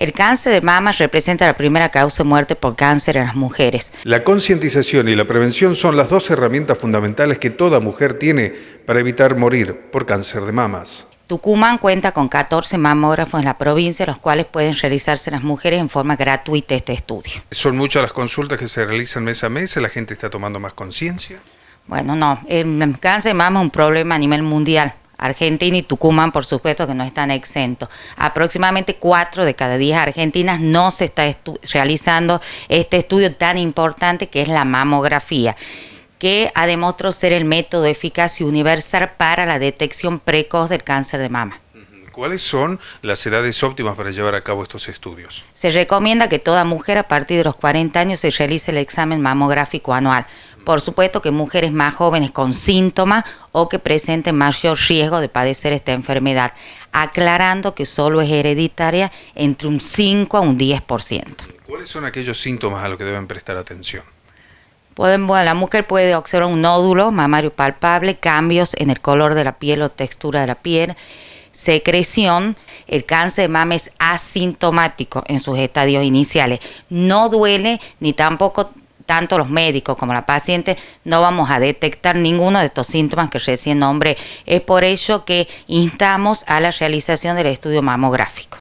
El cáncer de mama representa la primera causa de muerte por cáncer en las mujeres. La concientización y la prevención son las dos herramientas fundamentales que toda mujer tiene para evitar morir por cáncer de mamas. Tucumán cuenta con 14 mamógrafos en la provincia, los cuales pueden realizarse las mujeres en forma gratuita este estudio. ¿Son muchas las consultas que se realizan mes a mes? ¿La gente está tomando más conciencia? Bueno, no. El cáncer de mama es un problema a nivel mundial. Argentina y Tucumán, por supuesto, que no están exentos. Aproximadamente cuatro de cada 10 argentinas no se está realizando este estudio tan importante que es la mamografía que ha demostrado ser el método eficaz y universal para la detección precoz del cáncer de mama. ¿Cuáles son las edades óptimas para llevar a cabo estos estudios? Se recomienda que toda mujer a partir de los 40 años se realice el examen mamográfico anual. Por supuesto que mujeres más jóvenes con síntomas o que presenten mayor riesgo de padecer esta enfermedad, aclarando que solo es hereditaria entre un 5 a un 10%. ¿Cuáles son aquellos síntomas a los que deben prestar atención? Pueden, bueno, la mujer puede observar un nódulo mamario palpable, cambios en el color de la piel o textura de la piel, secreción, el cáncer de mama es asintomático en sus estadios iniciales. No duele ni tampoco tanto los médicos como la paciente no vamos a detectar ninguno de estos síntomas que recién nombré. Es por ello que instamos a la realización del estudio mamográfico.